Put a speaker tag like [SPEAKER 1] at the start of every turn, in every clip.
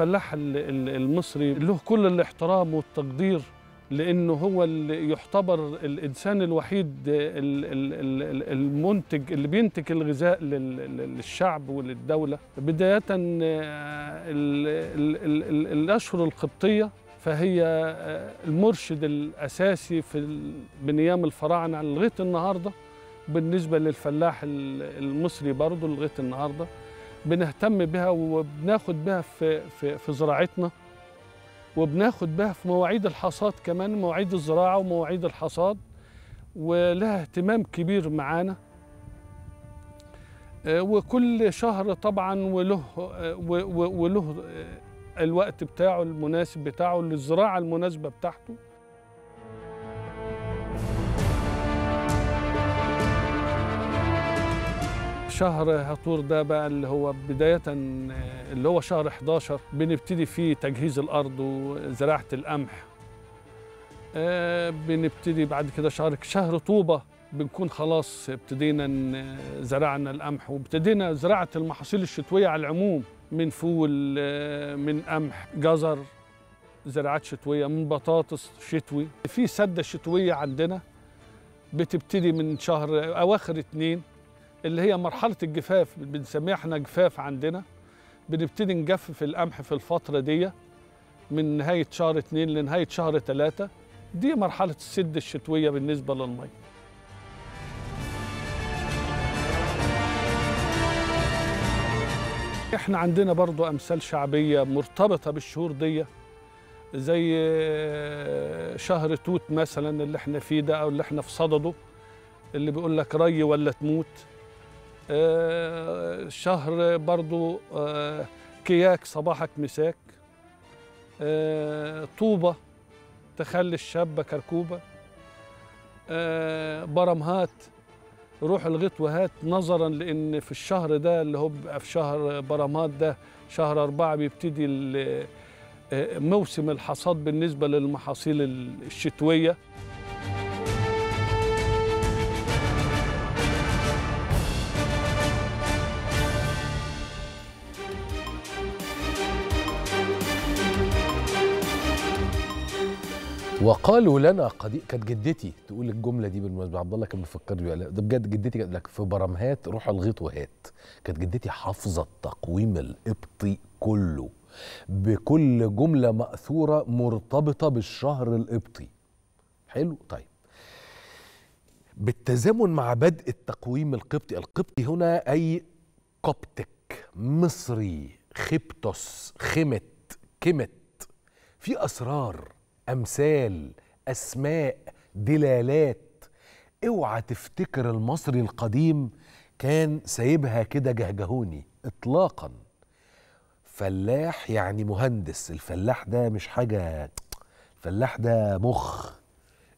[SPEAKER 1] الفلاح المصري له كل الاحترام والتقدير لانه هو اللي يعتبر الانسان الوحيد المنتج اللي بينتج الغذاء للشعب وللدوله بدايه آه، الاشهر القبطيه فهي آه، المرشد الاساسي في بنيام الفراعنه لغايه النهارده بالنسبه للفلاح المصري برضه لغايه النهارده بنهتم بها وبناخد بها في, في, في زراعتنا وبناخد بها في مواعيد الحصاد كمان مواعيد الزراعة ومواعيد الحصاد ولها اهتمام كبير معانا آه، وكل شهر طبعا وله آه، وله الوقت بتاعه المناسب بتاعه للزراعة المناسبة بتاعته شهر هطور ده بقى اللي هو بداية اللي هو شهر 11 بنبتدي فيه تجهيز الأرض وزراعة القمح آه، بنبتدي بعد كده شهر شهر طوبة بنكون خلاص ابتدينا زرعنا القمح وابتدينا زراعة المحاصيل الشتوية على العموم من فول آه، من قمح جزر زراعات شتوية من بطاطس شتوي في سدة شتوية عندنا بتبتدي من شهر أواخر اتنين اللي هي مرحله الجفاف بنسميها احنا جفاف عندنا بنبتدي نجفف القمح في الفتره دي من نهايه شهر اتنين لنهايه شهر تلاتة دي مرحله السد الشتويه بالنسبه للميه احنا عندنا برضو امثال شعبيه مرتبطه بالشهور دي زي آه، شهر توت مثلا اللي احنا فيه ده او اللي احنا في صدده اللي بيقول لك ري ولا تموت آه، شهر برضو آه، كياك صباحك مساك آه، طوبة تخلي الشابة كركوبة برمهات روح الغيط وهات نظرا لان في الشهر ده اللي هو بيبقى في شهر برمهات ده شهر أربعة بيبتدي موسم الحصاد بالنسبة للمحاصيل الشتوية
[SPEAKER 2] وقالوا لنا قديم كانت جدتي تقول الجمله دي بالمناسبه عبد الله كان مفكرني بيها ده بجد جدتي قالت لك في برامهات روح الغيط وهات كانت جدتي حافظه التقويم القبطي كله بكل جمله ماثوره مرتبطه بالشهر القبطي حلو طيب بالتزامن مع بدء التقويم القبطي القبطي هنا اي كوبتك مصري خبتوس خمت كمت في اسرار امثال اسماء دلالات اوعى تفتكر المصري القديم كان سايبها كده جهجهوني اطلاقا فلاح يعني مهندس الفلاح ده مش حاجه الفلاح ده مخ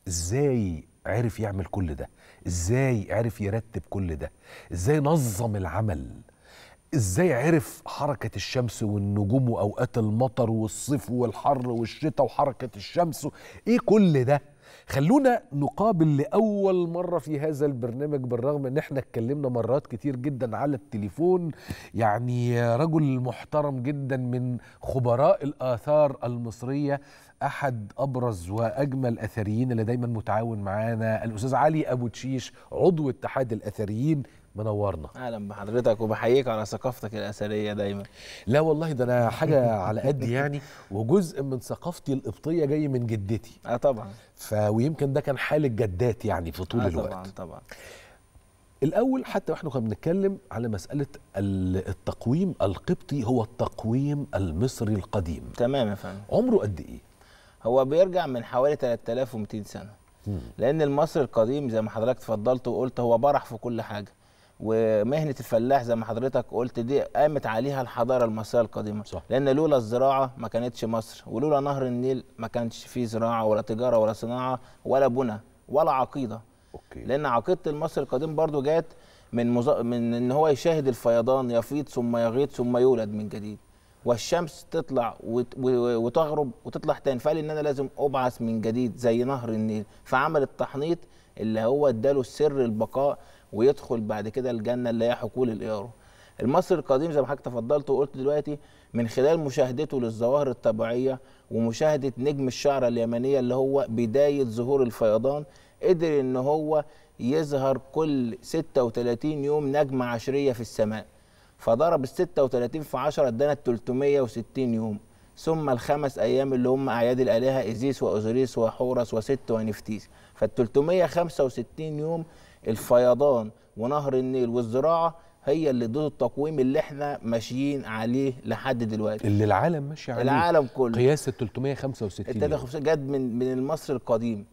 [SPEAKER 2] ازاي عرف يعمل كل ده ازاي عرف يرتب كل ده ازاي نظم العمل ازاي عرف حركة الشمس والنجوم واوقات المطر والصيف والحر والشتاء وحركة الشمس ايه كل ده خلونا نقابل لأول مرة في هذا البرنامج بالرغم ان احنا اتكلمنا مرات كتير جدا على التليفون يعني رجل محترم جدا من خبراء الآثار المصرية أحد أبرز وأجمل أثريين اللي دايما متعاون معانا الأستاذ علي أبو تشيش عضو اتحاد الأثريين منورنا اهلا بحضرتك وبحييك على ثقافتك الاثريه دايما لا والله ده انا حاجه على قد يعني وجزء من ثقافتي القبطيه جاي من جدتي اه طبعا ف ويمكن ده كان حال الجدات يعني في طول آه الوقت طبعا طبعا الاول حتى واحنا كنا بنتكلم على مساله التقويم القبطي هو التقويم المصري القديم تمام يا فندم عمره قد ايه
[SPEAKER 3] هو بيرجع من حوالي 3200 سنه لان المصري القديم زي ما حضرتك تفضلت وقلت هو برح في كل حاجه ومهنه الفلاح زي ما حضرتك قلت دي قامت عليها الحضاره المصريه القديمه صح. لان لولا الزراعه ما كانتش مصر ولولا نهر النيل ما كانش فيه زراعه ولا تجاره ولا صناعه ولا بنى ولا عقيده أوكي. لان عقيده المصري القديم برضو جات من مز... من ان هو يشاهد الفيضان يفيض ثم يغيض ثم يولد من جديد والشمس تطلع وت... وتغرب وتطلع تاني فقال ان انا لازم ابعث من جديد زي نهر النيل فعمل التحنيط اللي هو اداله سر البقاء ويدخل بعد كده الجنه اللي هي حقول الايار المصري القديم زي ما حضرتك تفضلت وقلت دلوقتي من خلال مشاهدته للظواهر الطبيعيه ومشاهده نجم الشعره اليمنيه اللي هو بدايه ظهور الفيضان قدر ان هو يظهر كل 36 يوم نجمه عشريه في السماء فضرب ال 36 في 10 ادانا 360 يوم ثم الخمس ايام اللي هم اعياد الالهه ايزيس واوزوريس وحورس وست ونفتيس فال 365 يوم الفيضان ونهر النيل والزراعه هي اللي ضد التقويم اللي احنا ماشيين عليه لحد دلوقتي اللي العالم
[SPEAKER 2] ماشي عليه العالم
[SPEAKER 3] كله قياس ال 365 365 جت من من مصر القديم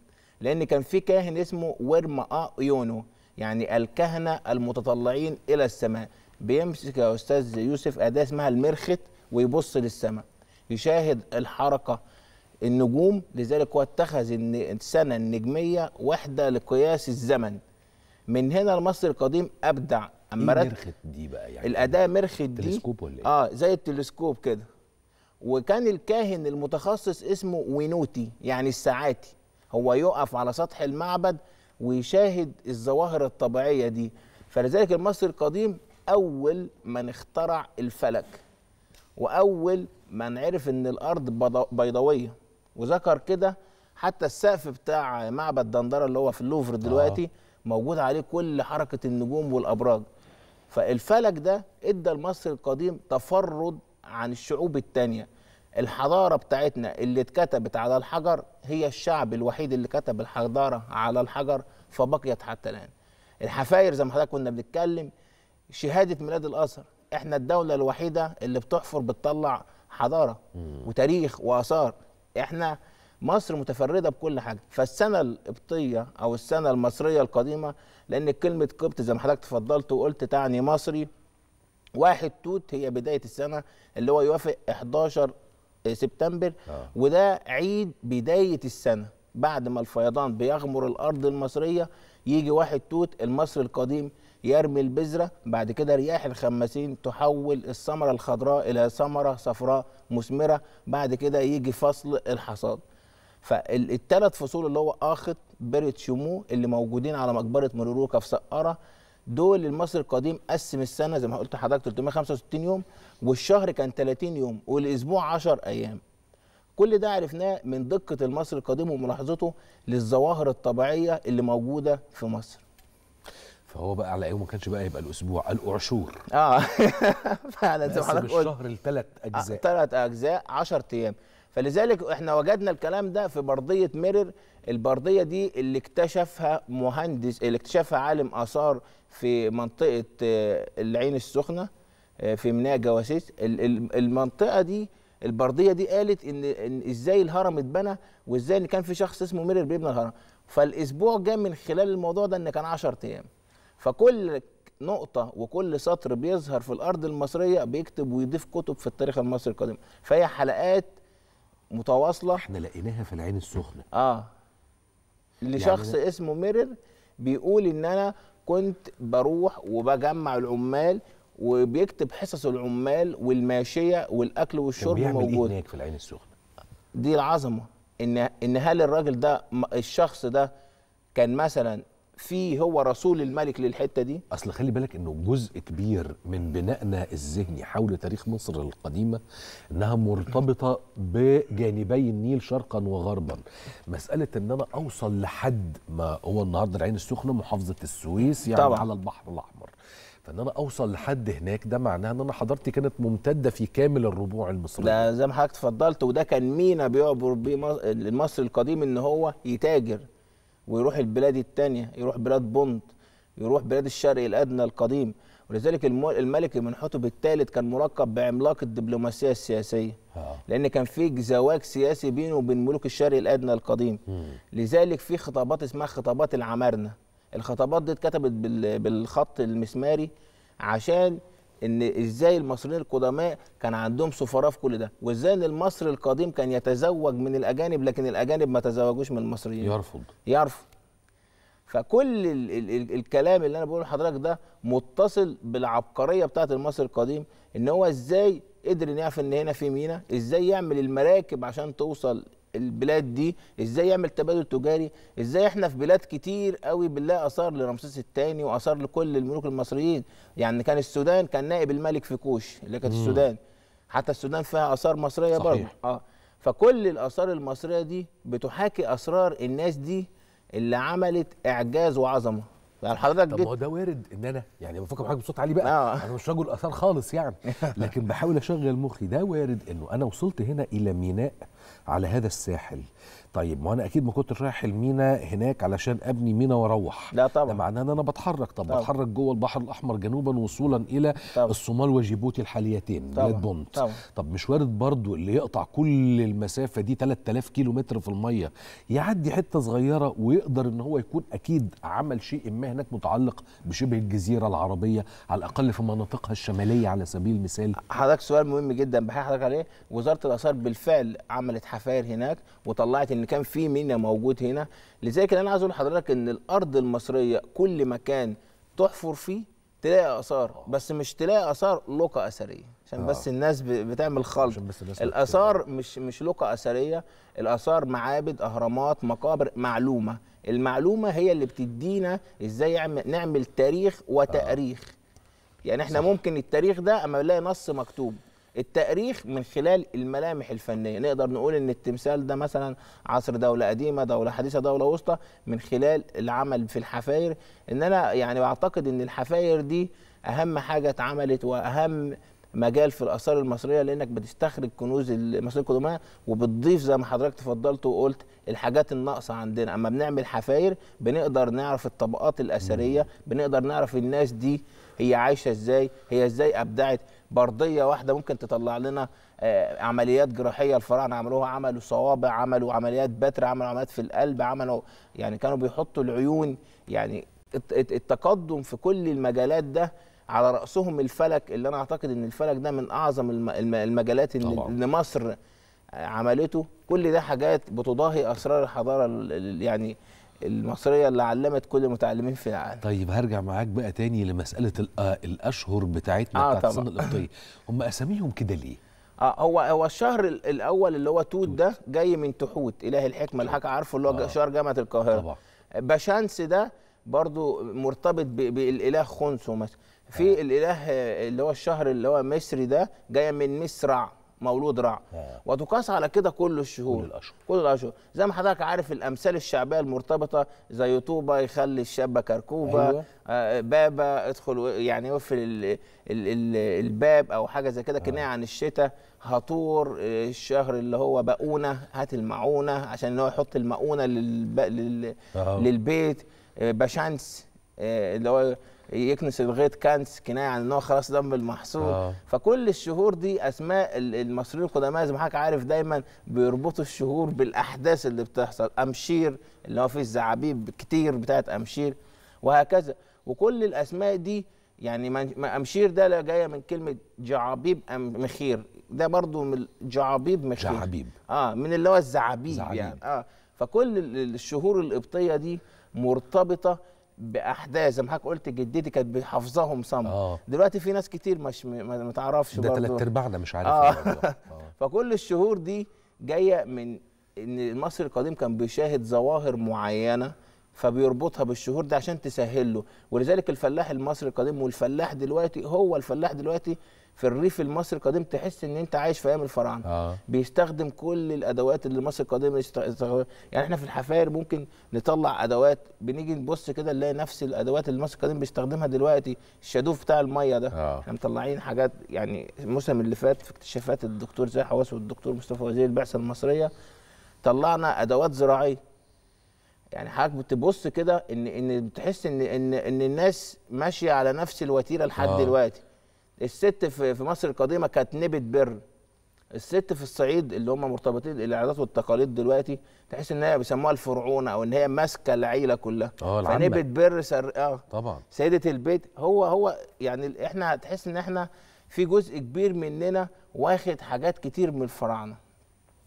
[SPEAKER 3] لان كان في كاهن اسمه ا ايونو يعني الكهنه المتطلعين الى السماء بيمسك يا استاذ يوسف اداه اسمها المرخت ويبص للسماء يشاهد الحركه النجوم لذلك هو اتخذ السنه النجميه وحده لقياس الزمن من هنا لمصر القديم ابدع اما إيه مرخت
[SPEAKER 2] دي بقى يعني
[SPEAKER 3] الاداه مرخت دي تلسكوب ولا ايه؟ اه زي التلسكوب كده وكان الكاهن المتخصص اسمه وينوتي يعني الساعاتي هو يقف على سطح المعبد ويشاهد الظواهر الطبيعيه دي فلذلك المصري القديم اول من اخترع الفلك واول من عرف ان الارض بيضاويه وذكر كده حتى السقف بتاع معبد دندره اللي هو في اللوفر دلوقتي آه. موجود عليه كل حركه النجوم والابراج فالفلك ده ادى لمصر القديم تفرد عن الشعوب التانية الحضارة بتاعتنا اللي اتكتبت على الحجر هي الشعب الوحيد اللي كتب الحضارة على الحجر فبقيت حتى الآن الحفاير زي ما حضرتك كنا بنتكلم شهادة ميلاد الأثر احنا الدولة الوحيدة اللي بتحفر بتطلع حضارة وتاريخ وآثار احنا مصر متفرده بكل حاجه فالسنه القبطيه او السنه المصريه القديمه لان كلمه قبط زي ما حضرتك اتفضلت وقلت تعني مصري واحد توت هي بدايه السنه اللي هو يوافق 11 سبتمبر آه. وده عيد بدايه السنه بعد ما الفيضان بيغمر الارض المصريه يجي واحد توت المصري القديم يرمي البذرة بعد كده رياح الخماسين تحول الثمرة الخضراء إلى ثمرة صفراء مثمرة بعد كده يجي فصل الحصاد فالثلاث فصول اللي هو اخط بيرت شمو اللي موجودين على مقبره مروروكا في سقاره دول المصري القديم قسم السنه زي ما قلت لحضرتك 365 يوم والشهر كان 30 يوم والاسبوع 10 ايام كل ده عرفناه من دقه المصري القديم وملاحظته للظواهر الطبيعيه اللي موجوده في مصر فهو بقى
[SPEAKER 2] على ايه ما كانش بقى يبقى الاسبوع الاعشور اه
[SPEAKER 3] فعلا زي ما حضرتك قلت الشهر لثلاث اجزاء ثلاث اجزاء 10 ايام فلذلك احنا وجدنا الكلام ده في برديه ميرر البرديه دي اللي اكتشفها مهندس اللي اكتشفها عالم اثار في منطقه آه، العين السخنه آه، في ميناء جواسيس المنطقه دي البرديه دي قالت ان, ازاي الهرم اتبنى وازاي ان كان في شخص اسمه ميرر بيبنى الهرم فالاسبوع جاء من خلال الموضوع ده ان كان 10 ايام فكل نقطه وكل سطر بيظهر في الارض المصريه بيكتب ويضيف كتب في التاريخ المصري القديم فهي حلقات متواصله احنا لقيناها في العين السخنه اه لشخص يعني اسمه ميرر بيقول ان انا كنت بروح وبجمع العمال وبيكتب حصص العمال والماشيه والاكل والشرب إيه موجود إيه هناك في العين السخنه دي العظمه ان ان هل الراجل ده الشخص ده كان مثلا في هو رسول الملك للحته دي
[SPEAKER 2] اصل خلي بالك انه جزء كبير من بنائنا الذهني حول تاريخ مصر القديمه انها مرتبطه بجانبي النيل شرقا وغربا مساله ان انا اوصل لحد ما هو النهارده العين السخنه محافظه السويس يعني طبعا. على البحر الاحمر فان انا اوصل لحد هناك ده معناه ان انا حضارتي كانت ممتده في كامل
[SPEAKER 3] الربوع المصري ده زي ما حضرتك اتفضلت وده كان مينا بيعبر بمصر المصري القديم ان هو يتاجر ويروح البلاد التانية يروح بلاد بوند يروح بلاد الشرق الادنى القديم ولذلك الملك من حتب الثالث كان مركب بعملاق الدبلوماسيه السياسيه آه. لان كان في زواج سياسي بينه وبين ملوك الشرق الادنى القديم لذلك في خطابات اسمها خطابات العمارنه الخطابات دي اتكتبت بالخط المسماري عشان ان ازاي المصريين القدماء كان عندهم سفراء في كل ده وازاي ان المصري القديم كان يتزوج من الاجانب لكن الاجانب ما تزوجوش من المصريين يرفض يرفض فكل ال ال ال الكلام اللي انا بقوله لحضرتك ده متصل بالعبقريه بتاعه المصري القديم ان هو ازاي قدر يعرف ان هنا في مينا ازاي يعمل المراكب عشان توصل البلاد دي ازاي يعمل تبادل تجاري ازاي احنا في بلاد كتير قوي بالله اثار لرمسيس الثاني واثار لكل الملوك المصريين يعني كان السودان كان نائب الملك في كوش اللي كانت السودان حتى السودان فيها اثار مصريه برضه اه فكل الاثار المصريه دي بتحاكي اسرار الناس دي اللي عملت اعجاز وعظمه يعني حضرتك طب ما هو ده وارد ان انا يعني
[SPEAKER 2] بفكر بحاجه بصوت عالي بقى آه. انا مش رجل اثار خالص يعني لكن بحاول اشغل مخي ده وارد انه انا وصلت هنا الى ميناء على هذا الساحل طيب ما انا اكيد ما كنتش رايح المينا هناك علشان ابني مينا واروح لا طبعا ده معناه ان انا بتحرك طب بتحرك جوه البحر الاحمر جنوبا وصولا الى طبعا. الصومال وجيبوتي الحاليتين بلاد بونت طبعا. طب مش وارد برضو اللي يقطع كل المسافه دي 3000 كيلو متر في الميه يعدي حته صغيره ويقدر ان هو يكون اكيد عمل شيء ما هناك متعلق بشبه الجزيره العربيه على الاقل في مناطقها الشماليه على سبيل المثال
[SPEAKER 3] حضرتك سؤال مهم جدا بحيث حضرتك عليه وزاره الاثار بالفعل عملت حفاير هناك وطلعت ان كان في مينا موجود هنا لذلك انا عايز اقول لحضرتك ان الارض المصريه كل مكان تحفر فيه تلاقي اثار بس مش تلاقي اثار لقى اثريه عشان آه. بس الناس بتعمل خلط الاثار مش مش لقى اثريه الاثار معابد اهرامات مقابر معلومه المعلومه هي اللي بتدينا ازاي نعمل تاريخ وتاريخ آه. يعني احنا صح. ممكن التاريخ ده اما نلاقي نص مكتوب التأريخ من خلال الملامح الفنية نقدر نقول أن التمثال ده مثلا عصر دولة قديمة دولة حديثة دولة وسطى من خلال العمل في الحفاير أن أنا يعني أعتقد أن الحفاير دي أهم حاجة اتعملت وأهم مجال في الاثار المصريه لانك بتستخرج كنوز المصريه القدماء وبتضيف زي ما حضرتك تفضلت وقلت الحاجات الناقصه عندنا اما بنعمل حفاير بنقدر نعرف الطبقات الاثريه بنقدر نعرف الناس دي هي عايشه ازاي هي ازاي ابدعت برديه واحده ممكن تطلع لنا آه، عمليات جراحيه الفراعنه عملوها عملوا صوابع عملوا عمليات بتر عملوا عمليات في القلب عملوا يعني كانوا بيحطوا العيون يعني التقدم في كل المجالات ده على راسهم الفلك اللي انا اعتقد ان الفلك ده من اعظم المجالات اللي مصر آه، عملته كل ده حاجات بتضاهي اسرار الحضاره يعني المصريه اللي علمت كل المتعلمين في العالم
[SPEAKER 2] طيب هرجع معاك بقى تاني لمساله آه، الاشهر بتاعتنا آه بتاعت السنه القبطيه هم اساميهم كده ليه
[SPEAKER 3] اه هو هو الشهر الاول اللي هو توت ده جاي من تحوت اله الحكمه اللي حضرتك آه. عارفه اللي هو آه. شهر جامعه القاهره طبعا بشانس ده برضو مرتبط بالاله خنسو مثلا في آه. الاله اللي هو الشهر اللي هو مصري ده جاي من مصرع مولود رع آه. وتقاس على كده كل الشهور كل الاشهر كل الاشهر زي ما حضرتك عارف الامثال الشعبيه المرتبطه زي طوبه يخلي الشابه كركوبه أيوة. آه بابا ادخل يعني وقفل الباب او حاجه زي كده آه. كنايه عن الشتاء هطور آه، الشهر اللي هو بقونه هات المعونه عشان هو يحط المعونه للب... لل... للبيت بشانس اللي هو يكنس الغيط كانس كنايه عن يعني ان هو خلاص دم المحصول آه. فكل الشهور دي اسماء المصريين القدماء زي ما حضرتك عارف دايما بيربطوا الشهور بالاحداث اللي بتحصل امشير اللي هو فيه الزعابيب كتير بتاعه امشير وهكذا وكل الاسماء دي يعني امشير ده جايه من كلمه جعابيب أم مخير ده برضو من جعابيب مخير جعابيب اه من اللي هو الزعابيب يعني اه فكل الشهور القبطيه دي مرتبطه باحداث زي ما حضرتك قلت جدتي كانت بتحافظاهم صم آه. دلوقتي في ناس كتير مش ما تعرفش ده ثلاث ارباعنا مش عارف آه. آه. فكل الشهور دي جايه من ان المصري القديم كان بيشاهد ظواهر معينه فبيربطها بالشهور دي عشان تسهل له ولذلك الفلاح المصري القديم والفلاح دلوقتي هو الفلاح دلوقتي في الريف المصري القديم تحس ان انت عايش في ايام الفراعنه آه. بيستخدم كل الادوات اللي مصر القديمه يعني احنا في الحفاير ممكن نطلع ادوات بنيجي نبص كده نلاقي نفس الادوات اللي مصر القديمه بيستخدمها دلوقتي الشادوف بتاع الميه ده آه. احنا مطلعين حاجات يعني الموسم اللي فات في اكتشافات الدكتور زي حواس والدكتور مصطفى وزير البعثه المصريه طلعنا ادوات زراعيه يعني حضرتك بتبص كده ان ان بتحس ان ان ان الناس ماشيه على نفس الوتيره لحد آه. دلوقتي آه. الست في مصر القديمه كانت نبت بر الست في الصعيد اللي هم مرتبطين العادات والتقاليد دلوقتي تحس ان هي بيسموها الفرعونه او ان هي ماسكه العيله كلها
[SPEAKER 2] اه فنبت
[SPEAKER 3] بر سر... اه طبعا سيده البيت هو هو يعني احنا تحس ان احنا في جزء كبير مننا واخد حاجات كتير من الفراعنه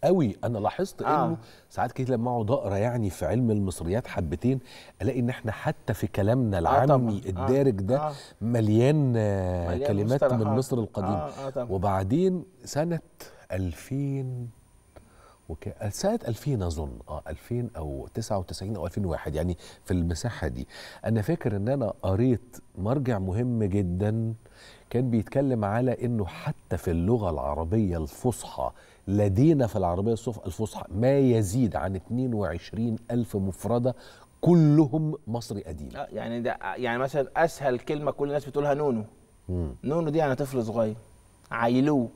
[SPEAKER 2] قوي انا لاحظت آه. انه ساعات كتير لما اقعد اقرا يعني في علم المصريات حبتين الاقي ان احنا حتى في كلامنا آه، العامي آه الدارج ده آه. مليان, مليان كلمات مسترحة. من آه. مصر القديمه آه. آه وبعدين سنه 2000 وك... سنة 2000 أظن اه 2000 أو 99 أو 2001 يعني في المساحة دي أنا فاكر إن أنا قريت مرجع مهم جدا كان بيتكلم على إنه حتى في اللغة العربية الفصحى لدينا في العربية الفصحى ما يزيد عن 22 ألف مفردة كلهم مصري قديم
[SPEAKER 3] آه، يعني ده يعني مثلا اسهل كلمه كل الناس بتقولها نونو مم. نونو دي يعني طفل صغير عيلوه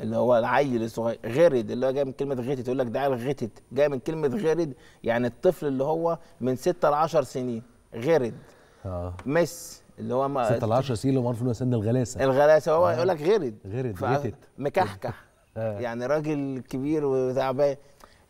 [SPEAKER 3] اللي هو العيل الصغير غرد اللي هو جاي من كلمه غتت يقول لك ده عيل غتت جاي من كلمه غرد يعني الطفل اللي هو من 6 ل 10 سنين غرد اه مس اللي هو 6 ل 10
[SPEAKER 2] سنين اللي هو معروف انه سن الغلاسه
[SPEAKER 3] الغلاسه هو آه. يقول لك غرد غرد غتت مكحكح آه. يعني راجل كبير وتعبان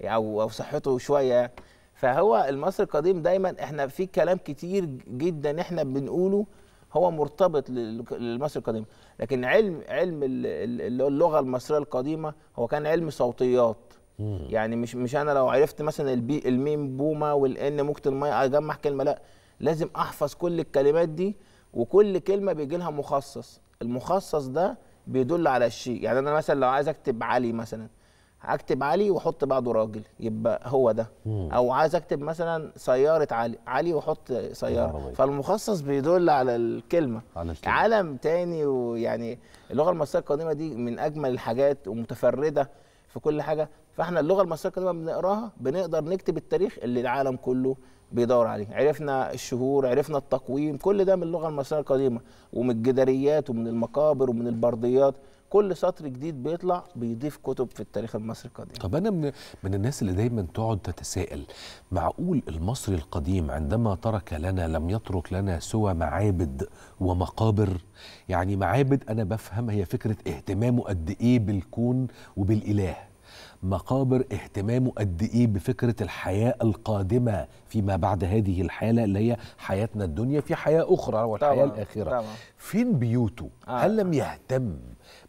[SPEAKER 3] او او صحته شويه فهو المصري القديم دايما احنا في كلام كتير جدا احنا بنقوله هو مرتبط للمصري القديم لكن علم علم اللغه المصريه القديمه هو كان علم صوتيات يعني مش مش انا لو عرفت مثلا البي الميم بومه والان موجه الميه اجمع كلمه لا لازم احفظ كل الكلمات دي وكل كلمه بيجي لها مخصص المخصص ده بيدل على الشيء يعني انا مثلا لو عايز اكتب علي مثلا اكتب علي واحط بعده راجل يبقى هو ده مم. او عايز اكتب مثلا سياره علي علي واحط سياره فالمخصص بيدل على الكلمه على الكلمة. عالم تاني ويعني اللغه المصريه القديمه دي من اجمل الحاجات ومتفرده في كل حاجه فاحنا اللغه المصريه لما بنقراها بنقدر نكتب التاريخ اللي العالم كله بيدور عليه عرفنا الشهور عرفنا التقويم كل ده من اللغه المصريه القديمه ومن الجداريات ومن المقابر ومن البرديات كل سطر جديد بيطلع بيضيف كتب في التاريخ المصري القديم
[SPEAKER 2] طب انا من من الناس اللي دايما تقعد تتساءل معقول المصري القديم عندما ترك لنا لم يترك لنا سوى معابد ومقابر يعني معابد انا بفهم هي فكره اهتمامه قد ايه بالكون وبالاله مقابر اهتمامه قد ايه بفكره الحياه القادمه فيما بعد هذه الحاله اللي هي حياتنا الدنيا في حياه اخرى والحياه طبعا. الاخره طبعا. فين بيوته آه. هل لم يهتم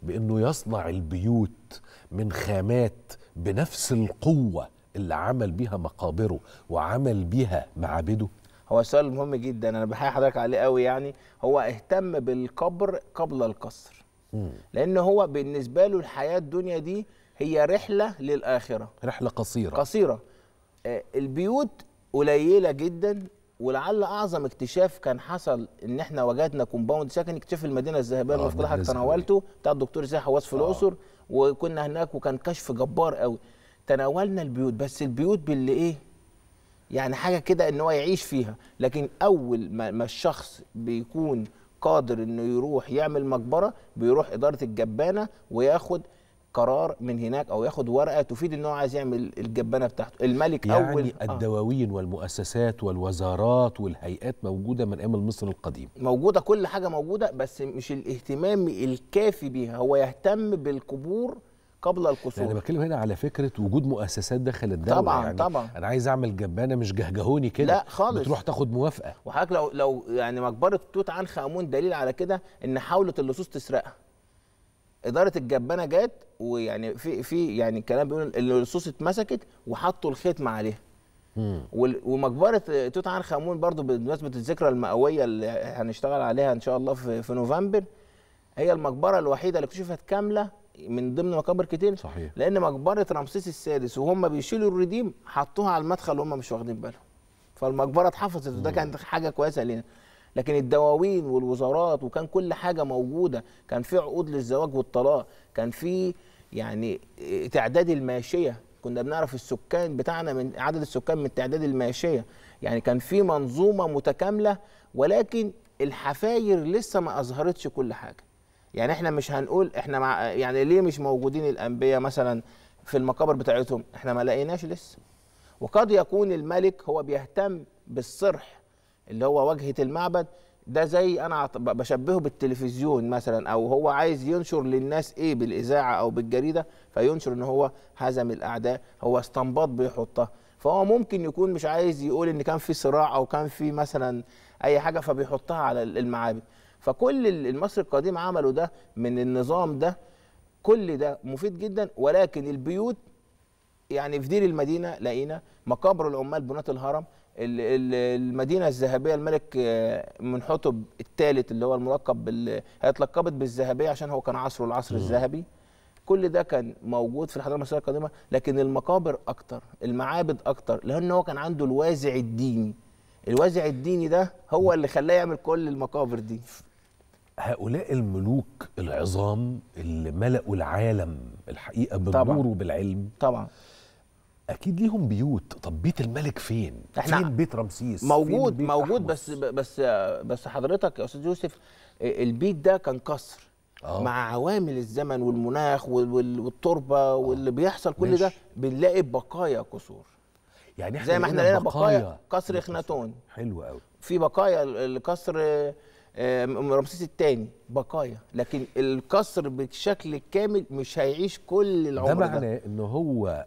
[SPEAKER 2] بانه يصنع البيوت من خامات بنفس القوه اللي عمل بيها مقابره وعمل بيها معابده
[SPEAKER 3] هو سؤال مهم جدا انا بحيي حضرتك عليه قوي يعني هو اهتم بالقبر قبل القصر لان هو بالنسبه له الحياه الدنيا دي هي رحله للاخره
[SPEAKER 2] رحله قصيره
[SPEAKER 3] قصيره آه، البيوت قليله جدا ولعل اعظم اكتشاف كان حصل ان احنا وجدنا كومباوند سكن اكتشاف المدينه الذهبيه اللي حضرتك تناولته بتاع الدكتور زاهي حواس في الاقصر وكنا هناك وكان كشف جبار قوي تناولنا البيوت بس البيوت باللي ايه يعني حاجه كده ان هو يعيش فيها لكن اول ما, ما الشخص بيكون قادر انه يروح يعمل مقبره بيروح اداره الجبانه وياخد قرار من هناك او ياخد ورقه تفيد ان هو عايز يعمل الجبانه بتاعته الملك يعني اول آه.
[SPEAKER 2] الدواوين آه. والمؤسسات والوزارات والهيئات موجوده من ايام مصر القديم
[SPEAKER 3] موجوده كل حاجه موجوده بس مش الاهتمام الكافي بيها هو يهتم بالقبور قبل القصور انا بتكلم
[SPEAKER 2] هنا على فكره وجود مؤسسات داخل الدوله طبعا يعني طبعا انا عايز اعمل جبانه مش جهجهوني كده لا خالص بتروح تاخد موافقه
[SPEAKER 3] وحضرتك لو لو يعني مقبره توت عنخ امون دليل على كده ان حاولت اللصوص تسرقها اداره الجبانه جت ويعني في في يعني الكلام بيقول ان اللصوص اتمسكت وحطوا الختم عليها ومقبره توت عنخ امون برضو بمناسبه الذكرى المئويه اللي هنشتغل عليها ان شاء الله في, في نوفمبر هي المقبره الوحيده اللي اكتشفت كامله من ضمن مقابر كتير صحيح لان مقبره رمسيس السادس وهم بيشيلوا الرديم حطوها على المدخل وهم مش واخدين بالهم فالمقبره اتحفظت وده كانت حاجه كويسه لينا لكن الدواوين والوزارات وكان كل حاجه موجوده كان في عقود للزواج والطلاق كان في يعني تعداد الماشيه كنا بنعرف السكان بتاعنا من عدد السكان من تعداد الماشيه يعني كان في منظومه متكامله ولكن الحفاير لسه ما اظهرتش كل حاجه يعني احنا مش هنقول احنا مع يعني ليه مش موجودين الانبياء مثلا في المقابر بتاعتهم احنا ما لقيناش لسه وقد يكون الملك هو بيهتم بالصرح اللي هو واجهه المعبد ده زي انا بشبهه بالتلفزيون مثلا او هو عايز ينشر للناس ايه بالاذاعه او بالجريده فينشر ان هو هزم الاعداء هو استنباط بيحطها فهو ممكن يكون مش عايز يقول ان كان في صراع او كان في مثلا اي حاجه فبيحطها على المعابد فكل المصري القديم عمله ده من النظام ده كل ده مفيد جدا ولكن البيوت يعني في دير المدينه لقينا مقابر العمال بنات الهرم المدينه الذهبيه الملك من آه، حطب الثالث اللي هو الملقب بال... هي اتلقبت بالذهبيه عشان هو كان عصره العصر الذهبي كل ده كان موجود في الحضاره المصريه القديمه لكن المقابر اكتر المعابد اكتر لان هو كان عنده الوازع الديني الوازع الديني ده هو اللي خلاه يعمل كل المقابر دي
[SPEAKER 2] هؤلاء الملوك العظام اللي ملأوا العالم الحقيقه بالنور وبالعلم طبعا اكيد ليهم بيوت طب بيت الملك فين
[SPEAKER 3] احنا فين بيت رمسيس موجود بيت موجود أحمص. بس بس بس حضرتك يا استاذ يوسف آه، البيت ده كان قصر آه. مع عوامل الزمن والمناخ والتربه آه. واللي بيحصل كل ده بنلاقي بقايا قصور يعني احنا زي ما احنا لقينا بقايا, بقايا قصر اخناتون حلو قوي في بقايا القصر رمسيس الثاني بقايا لكن القصر بالشكل الكامل مش هيعيش كل العمر ده معناه
[SPEAKER 2] ان هو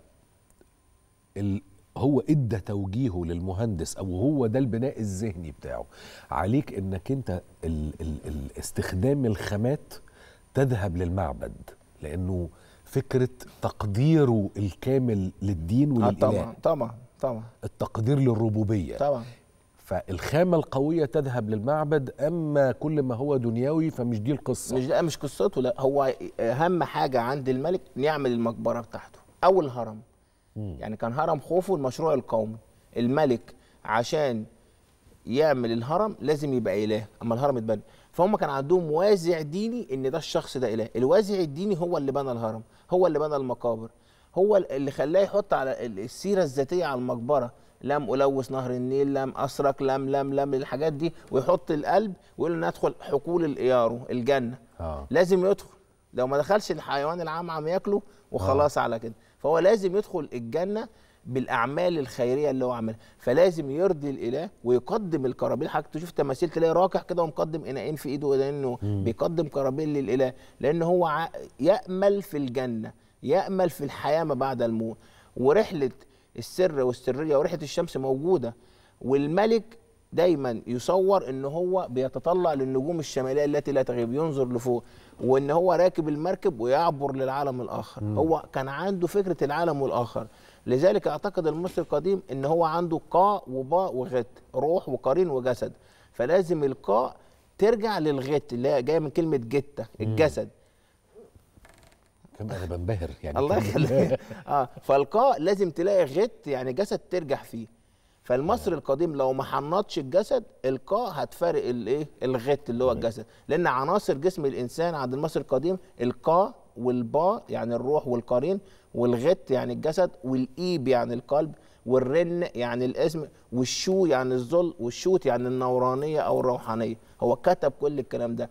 [SPEAKER 2] هو ادى توجيهه للمهندس او هو ده البناء الذهني بتاعه عليك انك انت ال ال ال استخدام الخامات تذهب للمعبد لانه فكره تقديره الكامل للدين آه، وللاله طبعا
[SPEAKER 3] طبعا طبعا
[SPEAKER 2] التقدير للربوبيه طبعا فالخامة القوية تذهب للمعبد أما كل ما هو
[SPEAKER 3] دنيوي فمش دي القصة مش مش قصته لا هو أهم حاجة عند الملك نعمل المقبرة بتاعته أو الهرم يعني كان هرم خوفو المشروع القومي الملك عشان يعمل الهرم لازم يبقى اله اما الهرم اتبنى فهم كان عندهم وازع ديني ان ده الشخص ده اله الوازع الديني هو اللي بنى الهرم هو اللي بنى المقابر هو اللي خلاه يحط على السيره الذاتيه على المقبره لم الوث نهر النيل لم اسرق لم لم لم الحاجات دي ويحط القلب ويقول ان ادخل حقول الايارو الجنه آه. لازم يدخل لو ما دخلش الحيوان العام عم ياكله وخلاص آه. على كده فهو لازم يدخل الجنه بالاعمال الخيريه اللي هو عملها فلازم يرضي الاله ويقدم الكرابيل حضرتك تشوف تماثيل تلاقي راكع كده ومقدم اناءين في ايده لانه بيقدم كرابيل للاله لان هو يامل في الجنه يامل في الحياه ما بعد الموت ورحله السر والسريه ورحله الشمس موجوده والملك دايما يصور ان هو بيتطلع للنجوم الشماليه التي لا تغيب ينظر لفوق وان هو راكب المركب ويعبر للعالم الاخر م. هو كان عنده فكره العالم والاخر لذلك اعتقد المصري القديم ان هو عنده قاء وباء وغت روح وقرين وجسد فلازم القاء ترجع للغت اللي هي جايه من كلمه جته الجسد كم انا بنبهر يعني الله يخليك اه فالقاء لازم تلاقي غت يعني جسد ترجع فيه فالمصري القديم لو ما حنطش الجسد القاء هتفرق الايه الغت اللي هو الجسد لان عناصر جسم الانسان عند المصري القديم القاء والبا يعني الروح والقرين والغت يعني الجسد والايب يعني القلب والرن يعني الاسم والشو يعني الظل والشوت يعني النورانيه او الروحانيه هو كتب كل الكلام ده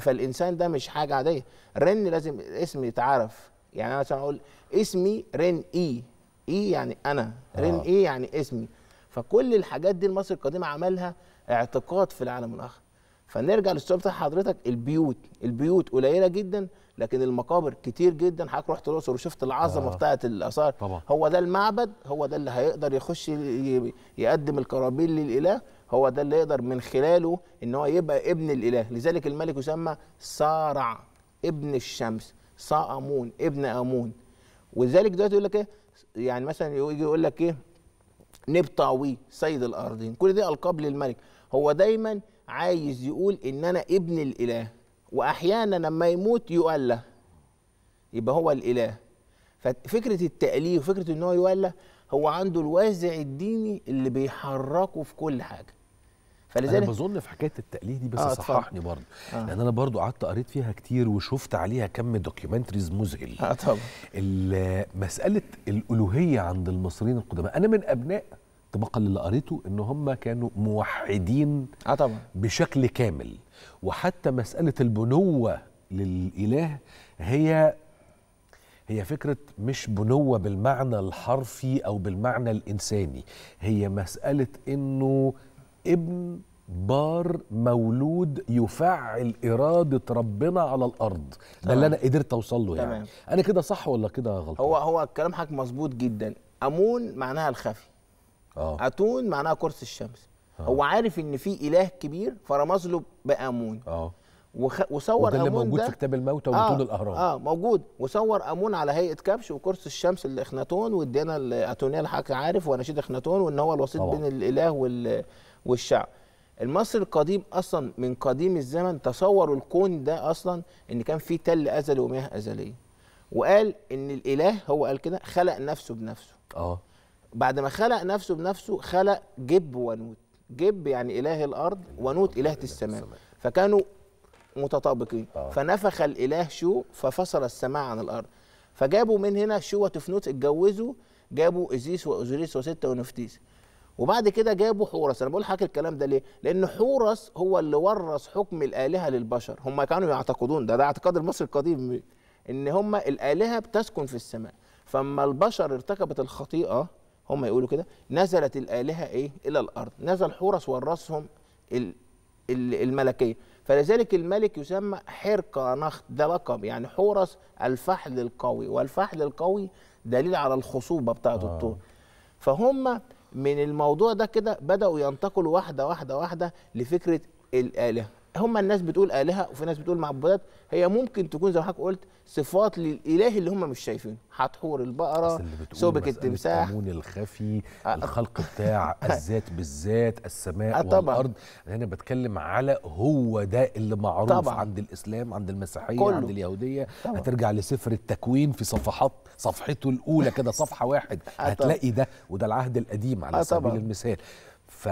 [SPEAKER 3] فالانسان ده مش حاجه عاديه رن لازم الاسم يتعرف يعني انا مثلا اقول اسمي رن اي اي يعني انا رن آه. اي يعني اسمي فكل الحاجات دي المصري القديم عملها اعتقاد في العالم الاخر فنرجع للسؤال بتاع حضرتك البيوت البيوت قليله جدا لكن المقابر كتير جدا حضرتك رحت الاقصر وشفت العظمه آه. بتاعه الاثار طبعا. هو ده المعبد هو ده اللي هيقدر يخش يقدم القرابين للاله هو ده اللي يقدر من خلاله ان هو يبقى ابن الاله لذلك الملك يسمى صارع ابن الشمس صامون ابن امون ولذلك دلوقتي يقول لك ايه يعني مثلا يجي يقول لك ايه نبطاوي سيد الأرضين كل دي ألقاب للملك هو دايما عايز يقول إن أنا ابن الإله وأحيانا لما يموت يؤلى يبقى هو الإله ففكرة التأليه وفكرة إن هو يؤلى هو عنده الوازع الديني اللي بيحركه في كل حاجة فلذلك انا بظن في حكايه التقليد
[SPEAKER 2] دي بس آه صححني برضه آه. لان يعني انا برضه قعدت قريت فيها كتير وشفت عليها كم دوكيومنتريز مذهل اه طبعا مساله الالوهيه عند المصريين القدماء انا من ابناء طبقا للي قريته ان هم كانوا موحدين آه طبعا بشكل كامل وحتى مساله البنوه للاله هي هي فكرة مش بنوة بالمعنى الحرفي أو بالمعنى الإنساني هي مسألة إنه ابن بار مولود يفعل إرادة ربنا على الأرض ده اللي أنا قدرت أوصل له يعني أنا كده صح ولا كده
[SPEAKER 3] غلطان هو هو الكلام حضرتك مظبوط جدا أمون معناها الخفي آه. أتون معناها كرس الشمس آه. هو عارف إن في إله كبير فرمز له بأمون آه. وخ... وصور وده اللي أمون موجود ده... في كتاب الموتى ومتون آه. الأهرام آه موجود وصور أمون على هيئة كبش وكرس الشمس الإخناتون وإدينا الأتونية الحق عارف واناشيد إخناتون وإن هو الوسيط بين الإله وال والشعب المصري القديم اصلا من قديم الزمن تصوروا الكون ده اصلا ان كان في تل ازلي ومياه ازليه وقال ان الاله هو قال كده خلق نفسه بنفسه اه بعد ما خلق نفسه بنفسه خلق جب ونوت جب يعني اله الارض ونوت اله السماء فكانوا متطابقين أوه. فنفخ الاله شو ففصل السماء عن الارض فجابوا من هنا شو وتفنوت اتجوزوا جابوا ازيس واوزوريس وستة ونفتيس وبعد كده جابوا حورس انا بقول لحضرتك الكلام ده ليه لان حورس هو اللي ورث حكم الالهه للبشر هم كانوا يعتقدون ده ده اعتقاد المصري القديم ان هم الالهه بتسكن في السماء فما البشر ارتكبت الخطيئه هم يقولوا كده نزلت الالهه ايه الى الارض نزل حورس ورثهم الملكيه فلذلك الملك يسمى حرقانخت ده لقب يعني حورس الفحل القوي والفحل القوي دليل على الخصوبه بتاعه آه. الطور فهم من الموضوع ده كده بداوا ينتقلوا واحده واحده واحده لفكره الآلهة هم الناس بتقول الهه وفي ناس بتقول معبودات هي ممكن تكون زي ما حضرتك قلت صفات للاله اللي هم مش شايفينه حتحور البقره سوبك التمساح
[SPEAKER 2] القانون الخفي آه، آه. الخلق بتاع الذات بالذات السماء آه، طبعًا. والارض يعني انا بتكلم على هو ده اللي معروف طبعًا. عند الاسلام عند المسيحيه كله. عند اليهوديه طبعًا. هترجع لسفر التكوين في صفحات صفحته الاولى كده صفحه واحد هتلاقي ده وده العهد القديم على سبيل المثال ف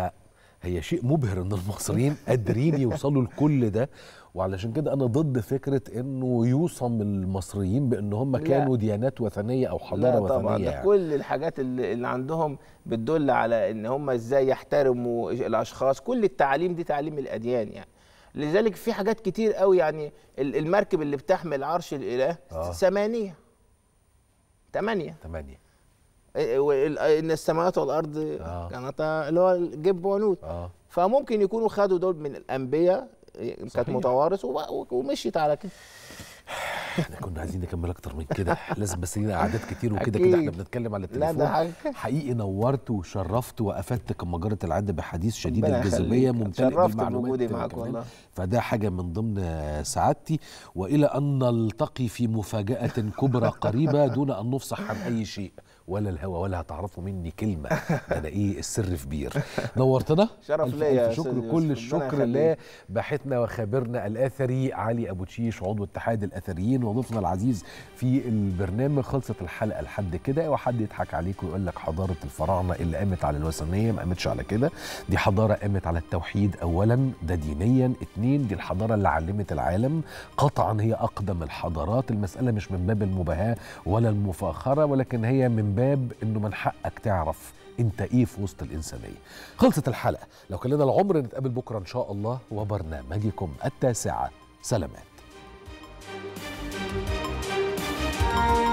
[SPEAKER 2] هي شيء مبهر ان المصريين قادرين يوصلوا لكل ده وعلشان كده انا ضد فكره انه يوصم المصريين بان هم كانوا ديانات وثنيه او حضاره لا وثنيه طبعا يعني.
[SPEAKER 3] كل الحاجات اللي, اللي عندهم بتدل على ان هم ازاي يحترموا الاشخاص كل التعاليم دي تعليم الاديان يعني لذلك في حاجات كتير قوي يعني المركب اللي بتحمل عرش الاله آه. ثمانيه ثمانيه ثمانيه إيه، إيه، ان السماوات والارض آه. كانت اللي هو جب ونوت آه. فممكن يكونوا خدوا دول من الانبياء إيه، كانت متوارث ومشيت على كده
[SPEAKER 2] احنا كنا عايزين نكمل اكتر من كده لازم بس لينا قعدات كتير وكده كده احنا بنتكلم على التليفون لا ده حقيقي نورت وشرفت وافدت كمجرة جرت بحديث شديد الجاذبيه ممتلئ بالمعلومات والله فده حاجه من ضمن سعادتي والى ان نلتقي في مفاجاه كبرى قريبه دون ان نفصح عن اي شيء ولا الهوى ولا هتعرفوا مني كلمه انا ايه السر في بير نورتنا شرف ليا شكر كل الشكر لباحثنا وخبرنا الاثري علي ابو تشيش عضو اتحاد الاثريين الحسين وضيفنا العزيز في البرنامج خلصت الحلقه لحد كده حد يضحك عليك ويقول لك حضاره الفراعنه اللي قامت على الوثنيه ما قامتش على كده دي حضاره قامت على التوحيد اولا ده دينيا اتنين دي الحضاره اللي علمت العالم قطعا هي اقدم الحضارات المساله مش من باب المباهاه ولا المفاخره ولكن هي من باب انه من حقك تعرف انت ايه في وسط الانسانيه خلصت الحلقه لو كان لنا العمر نتقابل بكره ان شاء الله وبرنامجكم التاسعه سلامات thank you